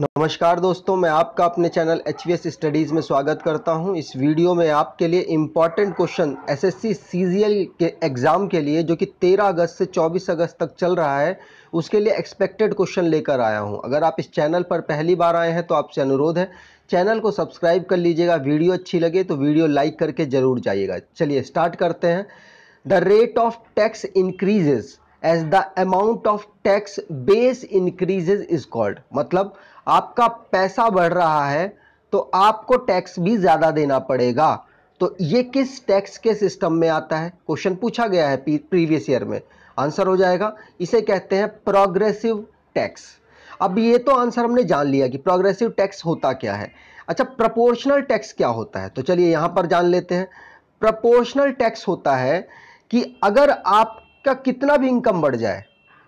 नमस्कार दोस्तों मैं आपका अपने चैनल एच स्टडीज़ में स्वागत करता हूं इस वीडियो में आपके लिए इम्पॉर्टेंट क्वेश्चन एसएससी सीजीएल के एग्ज़ाम के लिए जो कि 13 अगस्त से 24 अगस्त तक चल रहा है उसके लिए एक्सपेक्टेड क्वेश्चन लेकर आया हूं अगर आप इस चैनल पर पहली बार आए हैं तो आपसे अनुरोध है चैनल को सब्सक्राइब कर लीजिएगा वीडियो अच्छी लगे तो वीडियो लाइक करके ज़रूर जाइएगा चलिए स्टार्ट करते हैं the rate of tax increases as the amount of tax base increases is called मतलब आपका पैसा बढ़ रहा है तो आपको टैक्स भी ज़्यादा देना पड़ेगा तो ये किस टैक्स के सिस्टम में आता है क्वेश्चन पूछा गया है प्रीवियस ईयर में आंसर हो जाएगा इसे कहते हैं प्रोग्रेसिव टैक्स अब ये तो आंसर हमने जान लिया कि प्रोग्रेसिव टैक्स होता क्या है अच्छा प्रपोर्शनल टैक्स क्या होता है तो चलिए यहाँ पर जान लेते हैं प्रपोर्शनल टैक्स होता है कि अगर आपका कितना भी इनकम बढ़ जाए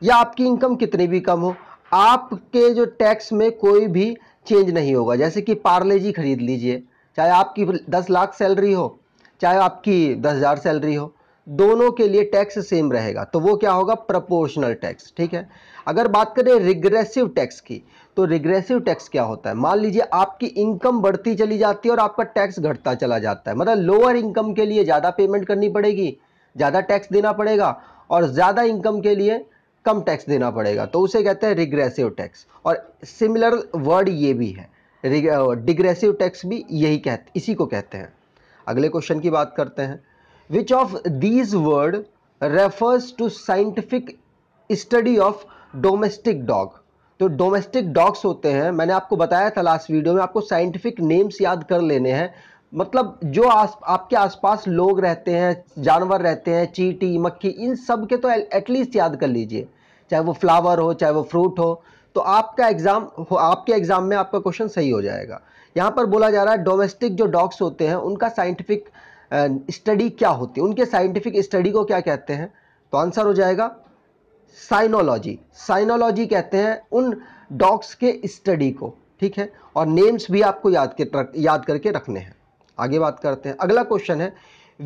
या आपकी इनकम कितनी भी कम हो आपके जो टैक्स में कोई भी चेंज नहीं होगा जैसे कि पार्ले जी खरीद लीजिए चाहे आपकी दस लाख सैलरी हो चाहे आपकी दस हज़ार सैलरी हो दोनों के लिए टैक्स सेम रहेगा तो वो क्या होगा प्रपोर्शनल टैक्स ठीक है अगर बात करें रिग्रेसिव टैक्स की तो रिग्रेसिव टैक्स क्या होता है मान लीजिए आपकी इनकम बढ़ती चली जाती है और आपका टैक्स घटता चला जाता है मतलब लोअर इनकम के लिए ज़्यादा पेमेंट करनी पड़ेगी ज़्यादा टैक्स देना पड़ेगा और ज़्यादा इनकम के लिए कम टैक्स देना पड़ेगा तो उसे कहते हैं रिग्रेसिव टैक्स और सिमिलर वर्ड ये भी है डिग्रेसिव टैक्स भी यही कहते इसी को कहते हैं अगले क्वेश्चन की बात करते हैं which of these word refers to scientific study of domestic dog तो डोमेस्टिक डॉग्स होते हैं मैंने आपको बताया था लास्ट वीडियो में आपको साइंटिफिक नेम्स याद कर लेने हैं मतलब जो आस आपके आसपास लोग रहते हैं जानवर रहते हैं चीटी मक्खी इन सब के तो एटलीस्ट याद कर लीजिए चाहे वो फ्लावर हो चाहे वो फ्रूट हो तो आपका एग्ज़ाम आपके एग्ज़ाम में आपका क्वेश्चन सही हो जाएगा यहाँ पर बोला जा रहा है डोमेस्टिक जो डॉग्स होते हैं उनका साइंटिफिक स्टडी क्या होती है उनके साइंटिफिक स्टडी को क्या कहते हैं तो आंसर हो जाएगा साइनोलॉजी साइनोलॉजी कहते हैं उन डॉग्स के स्टडी को ठीक है और नेम्स भी आपको याद के याद करके रखने हैं आगे बात करते हैं अगला क्वेश्चन है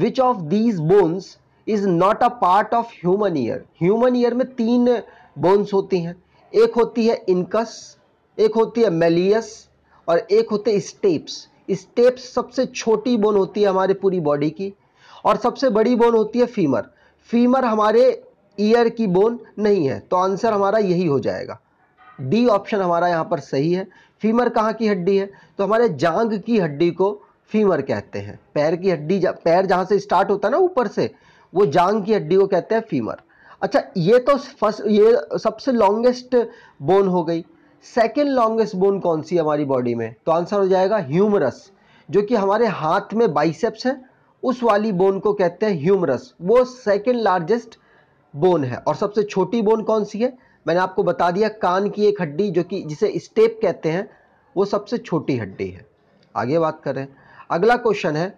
which of these bones is not a part of human ear human ear में तीन बोन्स होती हैं एक होती है इनकस एक होती है मेलियस और एक होते स्टेप्स स्टेप्स सबसे छोटी बोन होती है हमारे पूरी बॉडी की और सबसे बड़ी बोन होती है फीमर फीमर हमारे ईयर की बोन नहीं है तो आंसर हमारा यही हो जाएगा डी ऑप्शन हमारा यहाँ पर सही है फीमर कहाँ की हड्डी है तो हमारे जांग की हड्डी को फीमर कहते हैं पैर की हड्डी पैर जहाँ से स्टार्ट होता है ना ऊपर से वो जांग की हड्डी को कहते हैं फीमर अच्छा ये तो फर्स्ट ये सबसे लॉन्गेस्ट बोन हो गई सेकेंड लॉन्गेस्ट बोन कौन सी हमारी बॉडी में तो आंसर हो जाएगा ह्यूमरस जो कि हमारे हाथ में बाइसेप्स है उस वाली बोन को कहते हैं ह्यूमरस वो सेकेंड लार्जेस्ट बोन है और सबसे छोटी बोन कौन सी है मैंने आपको बता दिया कान की एक हड्डी जो कि जिसे स्टेप कहते हैं वो सबसे छोटी हड्डी है आगे बात करें अगला क्वेश्चन है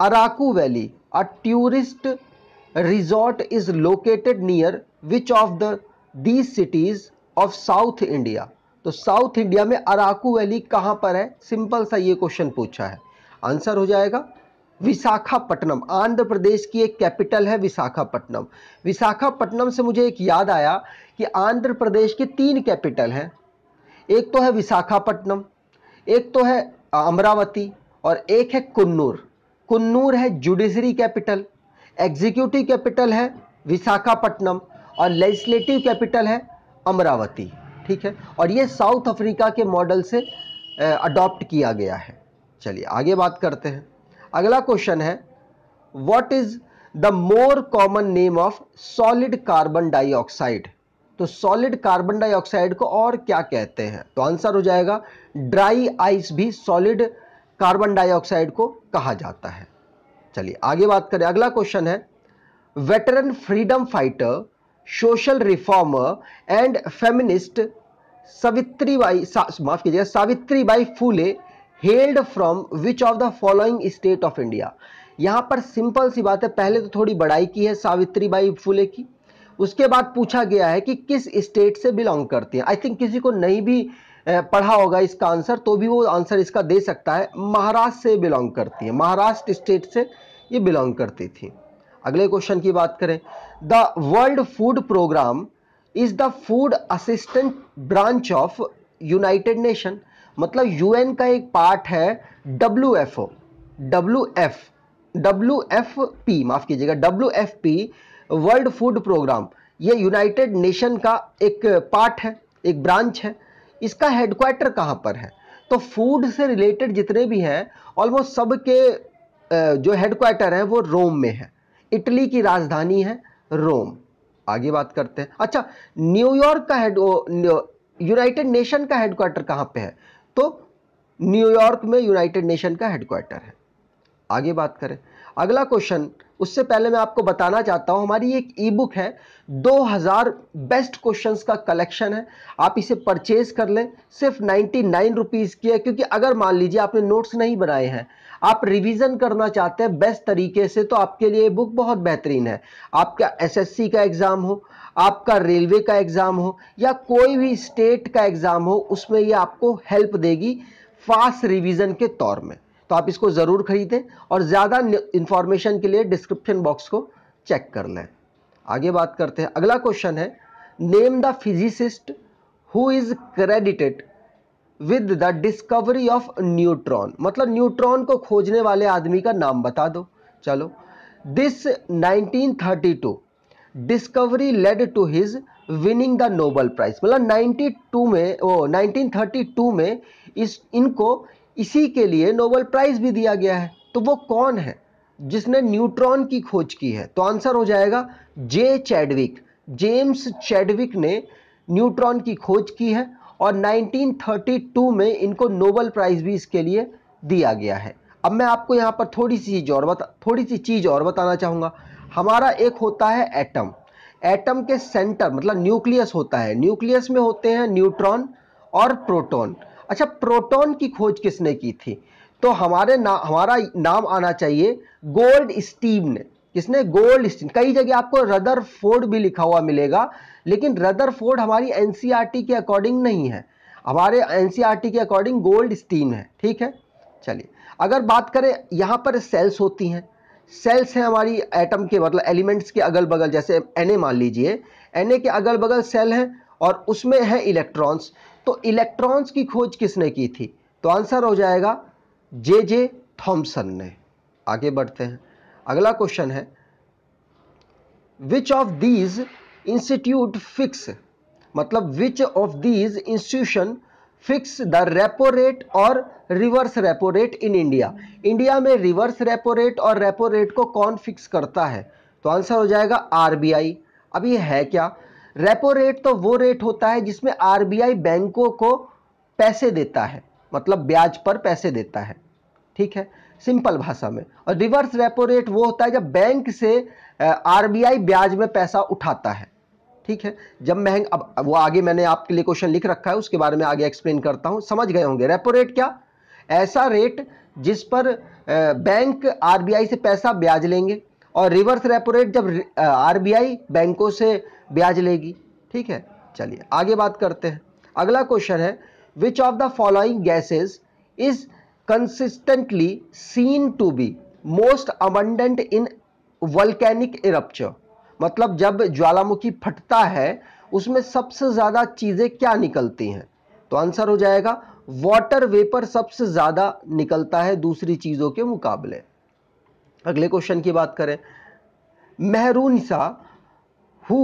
Araku valley a tourist resort is located near which of the these cities of south india तो साउथ इंडिया में अराकू वैली कहाँ पर है सिंपल सा ये क्वेश्चन पूछा है आंसर हो जाएगा विशाखापट्टनम आंध्र प्रदेश की एक कैपिटल है विशाखापट्टनम विशाखापट्टनम से मुझे एक याद आया कि आंध्र प्रदेश के तीन कैपिटल हैं एक तो है विशाखापट्टनम एक तो है अमरावती और एक है कन्नूर कुन्नूर है जुडिशरी कैपिटल एग्जीक्यूटिव कैपिटल है विशाखापट्टनम और लेजिस्लेटिव कैपिटल है अमरावती ठीक है और ये साउथ अफ्रीका के मॉडल से अडॉप्ट किया गया है चलिए आगे बात करते हैं अगला क्वेश्चन है what is the more common name of solid carbon dioxide तो सॉलिड कार्बन डाइऑक्साइड को और क्या कहते हैं तो आंसर हो जाएगा ड्राई आइस भी सॉलिड कार्बन डाइऑक्साइड को कहा जाता है चलिए आगे बात करें अगला क्वेश्चन है veteran freedom fighter social reformer and feminist Bai माफ कीजिएगा Bai Phule hailed from which of the following state of India यहां पर सिंपल सी बात है पहले तो थोड़ी बड़ाई की है सावित्री बाई फूले की उसके बाद पूछा गया है कि किस स्टेट से बिलोंग करती हैं आई थिंक किसी को नहीं भी पढ़ा होगा इसका आंसर तो भी वो आंसर इसका दे सकता है महाराष्ट्र से बिलोंग करती है महाराष्ट्र स्टेट से ये बिलोंग करती थी अगले क्वेश्चन की बात करें the world food program is the food assistant branch of United Nation मतलब यूएन का एक पार्ट है W F O W F W F P माफ़ कीजिएगा W F P world food program ये यूनाइटेड नेशन का एक पार्ट है एक ब्रांच है इसका हेडक्वार्टर कहाँ पर है तो फूड से रिलेटेड जितने भी हैं ऑलमोस्ट सब के जो हेडक्वार्टर हैं वो रोम में है इटली की राजधानी है रोम आगे बात करते हैं अच्छा न्यूयॉर्क का हेड यूनाइटेड नेशन का हेडक्वार्टर कहाँ पे है तो न्यूयॉर्क में यूनाइटेड नेशन का हेडक्वार्टर है आगे बात करें अगला क्वेश्चन उससे पहले मैं आपको बताना चाहता हूँ हमारी एक ई बुक है 2000 बेस्ट क्वेश्चंस का कलेक्शन है आप इसे परचेज कर लें सिर्फ 99 रुपीज़ की है क्योंकि अगर मान लीजिए आपने नोट्स नहीं बनाए हैं आप रिवीजन करना चाहते हैं बेस्ट तरीके से तो आपके लिए ये बुक बहुत बेहतरीन है आपका एसएससी का एग्ज़ाम हो आपका रेलवे का एग्ज़ाम हो या कोई भी स्टेट का एग्ज़ाम हो उसमें ये आपको हेल्प देगी फास्ट रिविजन के तौर में तो आप इसको ज़रूर ख़रीदें और ज़्यादा इन्फॉर्मेशन के लिए डिस्क्रिप्शन बॉक्स को चेक कर लें आगे बात करते हैं अगला क्वेश्चन है name the physicist who is credited with the discovery of neutron मतलब न्यूट्रॉन को खोजने वाले आदमी का नाम बता दो चलो this 1932 discovery led to his winning the Nobel prize मतलब 92 में वो 1932 में इस इनको इसी के लिए नोबल प्राइज़ भी दिया गया है तो वो कौन है जिसने न्यूट्रॉन की खोज की है तो आंसर हो जाएगा जे चैडविक जेम्स चैडविक ने न्यूट्रॉन की खोज की है और 1932 में इनको नोबल प्राइज़ भी इसके लिए दिया गया है अब मैं आपको यहाँ पर थोड़ी सी चीज़ और बता थोड़ी सी चीज़ और बताना चाहूँगा हमारा एक होता है एटम एटम के सेंटर मतलब न्यूक्लियस होता है न्यूक्लियस में होते हैं न्यूट्रॉन और प्रोटॉन अच्छा प्रोटॉन की खोज किसने की थी तो हमारे ना हमारा नाम आना चाहिए गोल्ड स्टीम ने किसने गोल्ड स्टीम कई जगह आपको रदर फोर्ड भी लिखा हुआ मिलेगा लेकिन रदर फोर्ड हमारी एनसीआरटी के अकॉर्डिंग नहीं है हमारे एनसीआरटी के अकॉर्डिंग गोल्ड स्टीम है ठीक है चलिए अगर बात करें यहाँ पर सेल्स होती हैं सेल्स हैं हमारी एटम के मतलब एलिमेंट्स के अगल बगल जैसे एन मान लीजिए एन के अगल बगल सेल हैं और उसमें है इलेक्ट्रॉन्स तो इलेक्ट्रॉन्स की खोज किसने की थी तो आंसर हो जाएगा जे जे थॉम्सन ने आगे बढ़ते हैं अगला क्वेश्चन है which of these institute fix मतलब which of these institution fix the repo rate और reverse repo rate in India India में रिवर्स रेपो रेट और रेपो रेट को कौन फिक्स करता है तो आंसर हो जाएगा आरबीआई अब ये है क्या रेपो रेट तो वो रेट होता है जिसमें आरबीआई बैंकों को पैसे देता है मतलब ब्याज पर पैसे देता है ठीक है सिंपल भाषा में और रिवर्स रेपो रेट वो होता है जब बैंक से आरबीआई ब्याज में पैसा उठाता है ठीक है जब महंग अब वो आगे मैंने आपके लिए क्वेश्चन लिख रखा है उसके बारे में आगे एक्सप्लेन करता हूँ समझ गए होंगे रेपो रेट क्या ऐसा रेट जिस पर बैंक आरबीआई से पैसा ब्याज लेंगे और रिवर्स रेपो रेट जब आरबीआई बैंकों से ब्याज लेगी ठीक है चलिए आगे बात करते हैं अगला क्वेश्चन है which of the following gases is consistently seen to be most abundant in volcanic eruption मतलब जब ज्वालामुखी फटता है उसमें सबसे ज़्यादा चीज़ें क्या निकलती हैं तो आंसर हो जाएगा वाटर वेपर सबसे ज़्यादा निकलता है दूसरी चीज़ों के मुकाबले अगले क्वेश्चन की बात करें Mehrunnisa who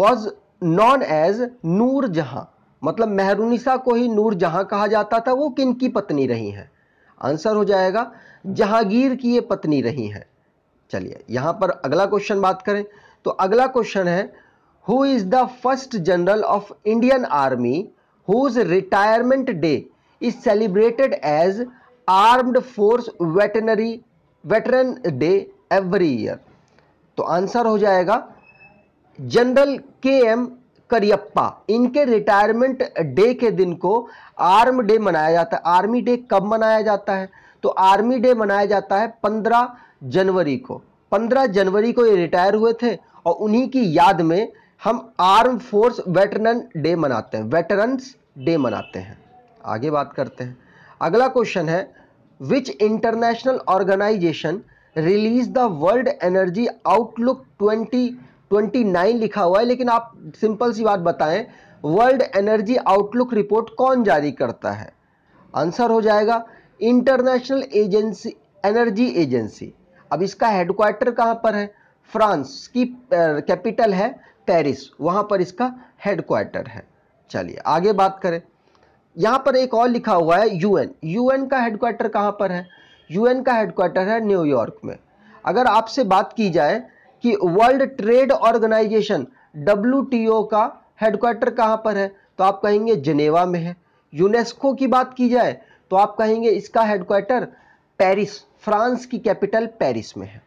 was known as Noor Jahan मतलब मेहरुनिसा को ही नूर जहां कहा जाता था वो किन की पत्नी रही हैं आंसर हो जाएगा जहांगीर की ये पत्नी रही हैं चलिए यहाँ पर अगला क्वेश्चन बात करें तो अगला क्वेश्चन है who is the first general of Indian army whose retirement day is celebrated as armed force veterinary veteran day every year तो आंसर हो जाएगा जनरल के एम करियप्पा इनके रिटायरमेंट डे के दिन को आर्म डे मनाया जाता है आर्मी डे कब मनाया जाता है तो आर्मी डे मनाया जाता है पंद्रह जनवरी को पंद्रह जनवरी को ये रिटायर हुए थे और उन्हीं की याद में हम आर्म फोर्स वेटरन डे मनाते हैं वेटरन्स डे मनाते हैं आगे बात करते हैं अगला क्वेश्चन है which international organisation release the world energy outlook twenty 29 लिखा हुआ है लेकिन आप सिंपल सी बात बताएं वर्ल्ड एनर्जी आउटलुक रिपोर्ट कौन जारी करता है आंसर हो जाएगा इंटरनेशनल एजेंसी एनर्जी एजेंसी अब इसका हेडक्वार्टर कहाँ पर है फ्रांस की कैपिटल है पेरिस वहाँ पर इसका हेडक्वार्टर है चलिए आगे बात करें यहाँ पर एक और लिखा हुआ है यूएन यूएन का हेडक्वार्टर कहाँ पर है यूएन का हेडक्वार्टर है न्यूयॉर्क में अगर आपसे बात की जाए कि वर्ल्ड ट्रेड ऑर्गेनाइजेशन डब्ल्यू का हेडक्वार्टर कहाँ पर है तो आप कहेंगे जिनेवा में है यूनेस्को की बात की जाए तो आप कहेंगे इसका हेडक्वार्टर पेरिस फ्रांस की कैपिटल पेरिस में है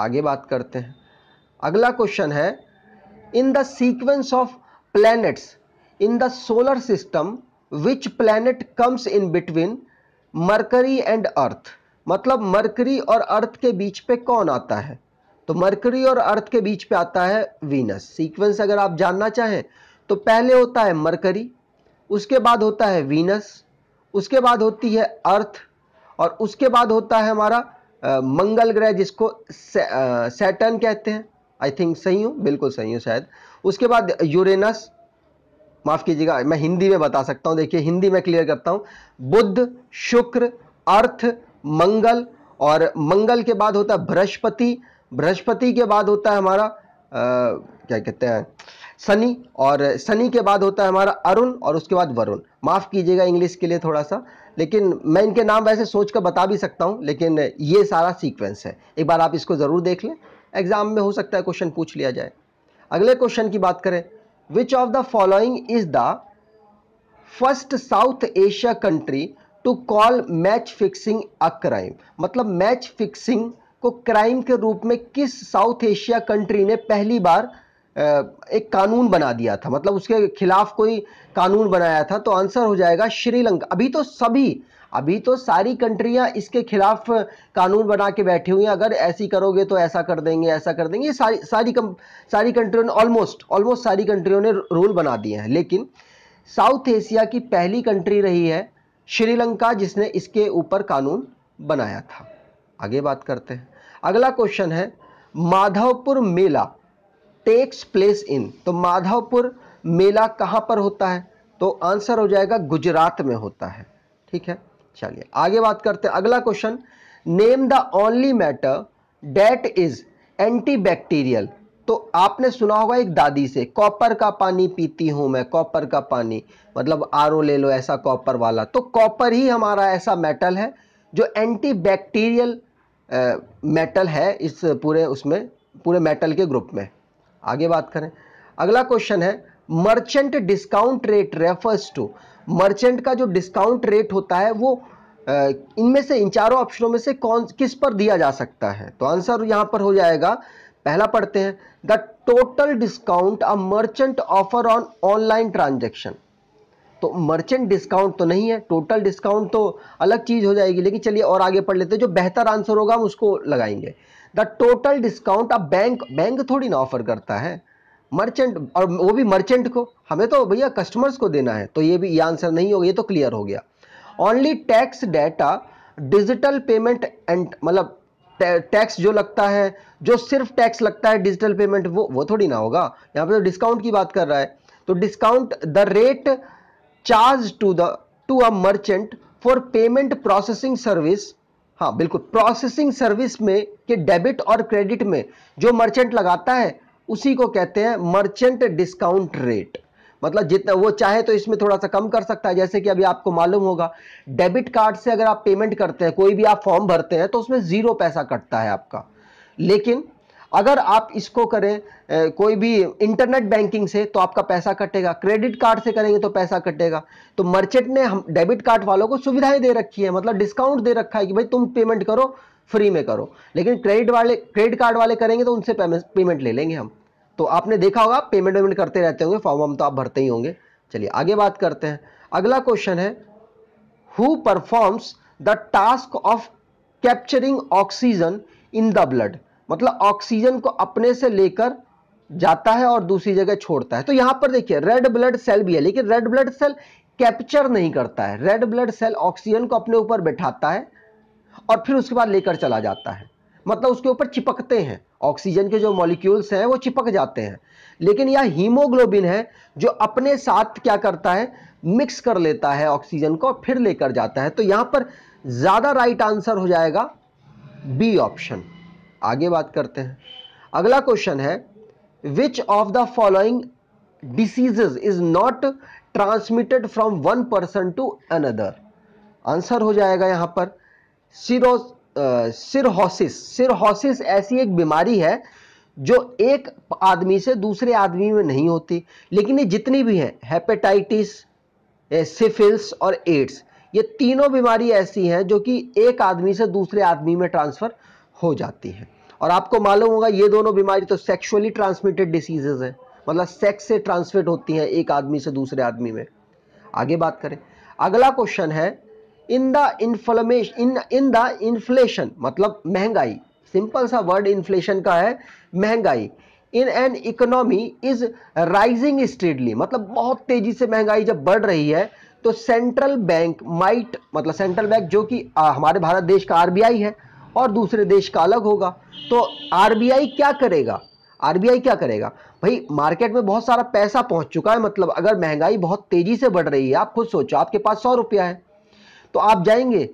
आगे बात करते हैं अगला क्वेश्चन है in the sequence of planets in the solar system which planet comes in between Mercury and Earth मतलब मरकरी और अर्थ के बीच पे कौन आता है तो मरकरी और अर्थ के बीच पे आता है वीनस सीक्वेंस अगर आप जानना चाहें तो पहले होता है मरकरी उसके बाद होता है वीनस उसके बाद होती है अर्थ और उसके बाद होता है हमारा आ, मंगल ग्रह जिसको से, कहते हैं आई थिंक सही हूँ बिल्कुल सही हूँ शायद उसके बाद यूरेनस माफ़ कीजिएगा मैं हिंदी में बता सकता हूँ देखिए हिंदी में क्लियर करता हूँ बुद्ध शुक्र अर्थ मंगल और मंगल के बाद होता है बृहस्पति बृहस्पति के बाद होता है हमारा आ, क्या कहते हैं शनि और शनि के बाद होता है हमारा अरुण और उसके बाद वरुण माफ़ कीजिएगा इंग्लिश के लिए थोड़ा सा लेकिन मैं इनके नाम वैसे सोच कर बता भी सकता हूँ लेकिन ये सारा सीक्वेंस है एक बार आप इसको ज़रूर देख लें एग्ज़ाम में हो सकता है क्वेश्चन पूछ लिया जाए अगले क्वेश्चन की बात करें which of the following is the first South Asia country to call match fixing a crime मतलब मैच फिक्सिंग को क्राइम के रूप में किस साउथ एशिया कंट्री ने पहली बार एक कानून बना दिया था मतलब उसके खिलाफ कोई कानून बनाया था तो आंसर हो जाएगा श्रीलंका अभी तो सभी अभी तो सारी कंट्रियां इसके खिलाफ कानून बना के बैठी हुई हैं अगर ऐसी करोगे तो ऐसा कर देंगे ऐसा कर देंगे सारी सारी कम सारी कंट्रियों ने ऑलमोस्ट ऑलमोस्ट सारी कंट्रियों ने रूल बना दिए हैं लेकिन साउथ एशिया की पहली कंट्री रही है श्रीलंका जिसने इसके ऊपर कानून बनाया था आगे बात करते हैं अगला क्वेश्चन है Madhavpur Mela takes place in तो माधवपुर मेला कहां पर होता है तो आंसर हो जाएगा गुजरात में होता है ठीक है चलिए आगे बात करते हैं अगला question name the only metal that is antibacterial तो आपने सुना होगा एक दादी से कॉपर का पानी पीती हूं मैं कॉपर का पानी मतलब आर ले लो ऐसा कॉपर वाला तो कॉपर ही हमारा ऐसा मेटल है जो एंटीबैक्टीरियल मेटल है इस पूरे उसमें पूरे मेटल के ग्रुप में आगे बात करें अगला क्वेश्चन है merchant discount rate refers to merchant का जो डिस्काउंट रेट होता है वो इनमें से इन चारों ऑप्शनों में से कौन किस पर दिया जा सकता है तो आंसर यहाँ पर हो जाएगा पहला पढ़ते हैं the total discount a merchant offer on online transaction तो मर्चेंट डिस्काउंट तो नहीं है टोटल डिस्काउंट तो अलग चीज़ हो जाएगी लेकिन चलिए और आगे पढ़ लेते हैं जो बेहतर आंसर होगा हम उसको लगाएंगे द टोटल डिस्काउंट अब बैंक बैंक थोड़ी ना ऑफर करता है मर्चेंट और वो भी मर्चेंट को हमें तो भैया कस्टमर्स को देना है तो ये भी ये आंसर नहीं होगा ये तो क्लियर हो गया only tax data digital payment and मतलब टैक्स जो लगता है जो सिर्फ टैक्स लगता है डिजिटल पेमेंट वो वो थोड़ी ना होगा यहाँ पे तो डिस्काउंट की बात कर रहा है तो discount the rate charge to the to a merchant for payment processing service हाँ बिल्कुल प्रोसेसिंग सर्विस में के डेबिट और क्रेडिट में जो मर्चेंट लगाता है उसी को कहते हैं मर्चेंट डिस्काउंट रेट मतलब जितना वो चाहे तो इसमें थोड़ा सा कम कर सकता है जैसे कि अभी आपको मालूम होगा डेबिट कार्ड से अगर आप पेमेंट करते हैं कोई भी आप फॉर्म भरते हैं तो उसमें जीरो पैसा कटता है आपका लेकिन अगर आप इसको करें कोई भी इंटरनेट बैंकिंग से तो आपका पैसा कटेगा क्रेडिट कार्ड से करेंगे तो पैसा कटेगा तो मर्चेंट ने हम डेबिट कार्ड वालों को सुविधाएं दे रखी है मतलब डिस्काउंट दे रखा है कि भाई तुम पेमेंट करो फ्री में करो लेकिन क्रेडिट वाले क्रेडिट कार्ड वाले करेंगे तो उनसे पेमेंट ले लेंगे हम तो आपने देखा होगा पेमेंट वेमेंट करते रहते होंगे फॉर्म वॉर्म तो आप भरते ही होंगे चलिए आगे बात करते हैं अगला क्वेश्चन है who performs the task of capturing oxygen in the blood मतलब ऑक्सीजन को अपने से लेकर जाता है और दूसरी जगह छोड़ता है तो यहां पर देखिए रेड ब्लड सेल भी है लेकिन रेड ब्लड सेल कैप्चर नहीं करता है रेड ब्लड सेल ऑक्सीजन को अपने ऊपर बैठाता है और फिर उसके बाद लेकर चला जाता है मतलब उसके ऊपर चिपकते हैं ऑक्सीजन के जो मॉलिक्यूल्स हैं वो चिपक जाते हैं लेकिन यह हीमोग्लोबिन है जो अपने साथ क्या करता है मिक्स कर लेता है ऑक्सीजन को फिर लेकर जाता है तो यहाँ पर ज़्यादा राइट आंसर हो जाएगा बी ऑप्शन आगे बात करते हैं अगला क्वेश्चन है which of the following diseases is not transmitted from one person to another answer हो जाएगा यहां पर सिरो सिरहोसिस सिरहोसिस ऐसी एक बीमारी है जो एक आदमी से दूसरे आदमी में नहीं होती लेकिन ये जितनी भी है हेपेटाइटिस सिफिल्स और एड्स ये तीनों बीमारी ऐसी हैं जो कि एक आदमी से दूसरे आदमी में ट्रांसफ़र हो जाती हैं और आपको मालूम होगा ये दोनों बीमारी तो सेक्सुअली ट्रांसमिटेड डिसीजेज हैं मतलब सेक्स से ट्रांसमिट होती हैं एक आदमी से दूसरे आदमी में आगे बात करें अगला क्वेश्चन है in the inflation in in the inflation मतलब महंगाई सिंपल सा वर्ड इन्फ्लेशन का है महंगाई in an economy is rising steadily मतलब बहुत तेजी से महंगाई जब बढ़ रही है तो सेंट्रल बैंक माइट मतलब सेंट्रल बैंक जो कि हमारे भारत देश का आरबीआई है और दूसरे देश का अलग होगा तो आरबीआई क्या करेगा आरबीआई क्या करेगा भाई मार्केट में बहुत सारा पैसा पहुंच चुका है मतलब अगर महंगाई बहुत तेजी से बढ़ रही है आप खुद सोचो आपके पास सौ रुपया है तो आप जाएंगे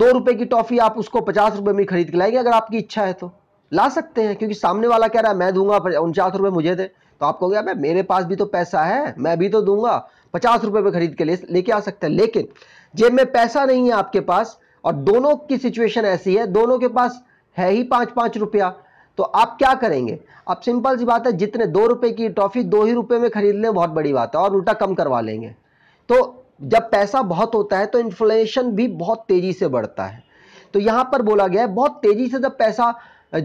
दो रुपए की टॉफी आप उसको पचास रुपए में खरीद के लाएंगे अगर आपकी इच्छा है तो ला सकते हैं क्योंकि सामने वाला कह रहा है मैं दूंगा उनचास रुपए मुझे दे तो आप कहोगे अबे मेरे पास भी तो पैसा है मैं भी तो दूंगा पचास रुपए में खरीद के ले लेके आ सकते हैं लेकिन जेब में पैसा नहीं है आपके पास और दोनों की सिचुएशन ऐसी है दोनों के पास है ही पाँच पाँच रुपया तो आप क्या करेंगे अब सिंपल सी बात है जितने दो रुपए की ट्रॉफी दो ही रुपए में खरीद लें बहुत बड़ी बात है और उल्टा कम करवा लेंगे तो जब पैसा बहुत होता है तो इन्फ्लेशन भी बहुत तेज़ी से बढ़ता है तो यहां पर बोला गया है बहुत तेज़ी से जब पैसा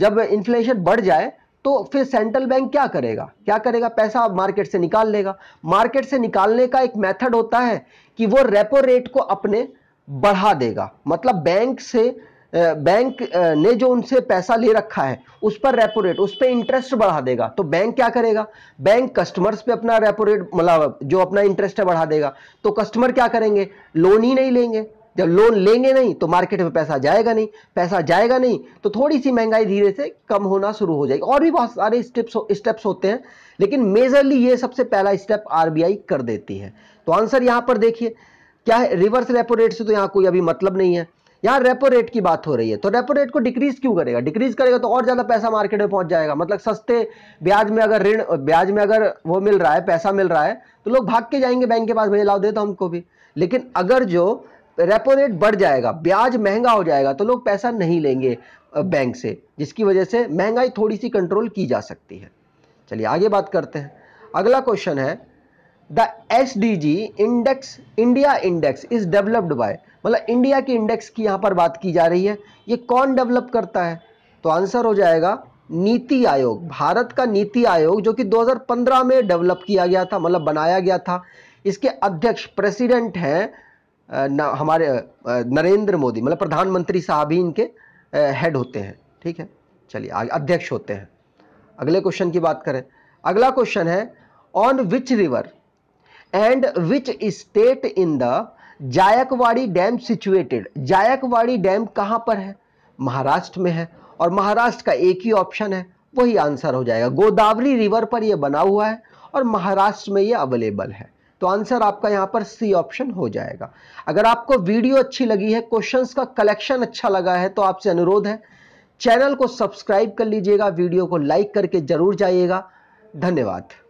जब इन्फ्लेशन बढ़ जाए तो फिर सेंट्रल बैंक क्या करेगा क्या करेगा पैसा मार्केट से निकाल लेगा मार्केट से निकालने का एक मेथड होता है कि वो रेपो रेट को अपने बढ़ा देगा मतलब बैंक से बैंक ने जो उनसे पैसा ले रखा है उस पर रेपो रेट उस पर इंटरेस्ट बढ़ा देगा तो बैंक क्या करेगा बैंक कस्टमर्स पे अपना रेपो रेट मतलब जो अपना इंटरेस्ट है बढ़ा देगा तो कस्टमर क्या करेंगे लोन ही नहीं लेंगे जब लोन लेंगे नहीं तो मार्केट में पैसा जाएगा नहीं पैसा जाएगा नहीं तो थोड़ी सी महंगाई धीरे से कम होना शुरू हो जाएगी और भी बहुत सारे स्टेप्स हो, स्टेप्स होते हैं लेकिन मेजरली ये सबसे पहला स्टेप आरबीआई कर देती है तो आंसर यहां पर देखिए क्या है रिवर्स रेपो रेट से तो यहाँ कोई अभी मतलब नहीं है यहाँ रेपो रेट की बात हो रही है तो रेपो रेट को डिक्रीज क्यों करेगा डिक्रीज करेगा तो और ज़्यादा पैसा मार्केट में पहुंच जाएगा मतलब सस्ते ब्याज में अगर ऋण ब्याज में अगर वो मिल रहा है पैसा मिल रहा है तो लोग भाग के जाएंगे बैंक के पास भैया लाओ दे दो हमको भी लेकिन अगर जो रेपो रेट बढ़ जाएगा ब्याज महंगा हो जाएगा तो लोग पैसा नहीं लेंगे बैंक से जिसकी वजह से महंगाई थोड़ी सी कंट्रोल की जा सकती है चलिए आगे बात करते हैं अगला क्वेश्चन है the S D G index India index is developed by मतलब इंडिया की इंडेक्स की यहाँ पर बात की जा रही है ये कौन डेवलप करता है तो आंसर हो जाएगा नीति आयोग भारत का नीति आयोग जो कि 2015 में डेवलप किया गया था मतलब बनाया गया था इसके अध्यक्ष प्रेसिडेंट हैं हमारे नरेंद्र मोदी मतलब प्रधानमंत्री साहब ही इनके हेड होते हैं ठीक है चलिए आगे अध्यक्ष होते हैं अगले क्वेश्चन की बात करें अगला क्वेश्चन है on which river and which state in the Jayakwadi dam situated Jayakwadi dam कहाँ पर है महाराष्ट्र में है और महाराष्ट्र का एक ही ऑप्शन है वही आंसर हो जाएगा गोदावरी रिवर पर यह बना हुआ है और महाराष्ट्र में यह अवेलेबल है तो आंसर आपका यहां पर सी ऑप्शन हो जाएगा अगर आपको वीडियो अच्छी लगी है क्वेश्चंस का कलेक्शन अच्छा लगा है तो आपसे अनुरोध है चैनल को सब्सक्राइब कर लीजिएगा वीडियो को लाइक करके जरूर जाइएगा धन्यवाद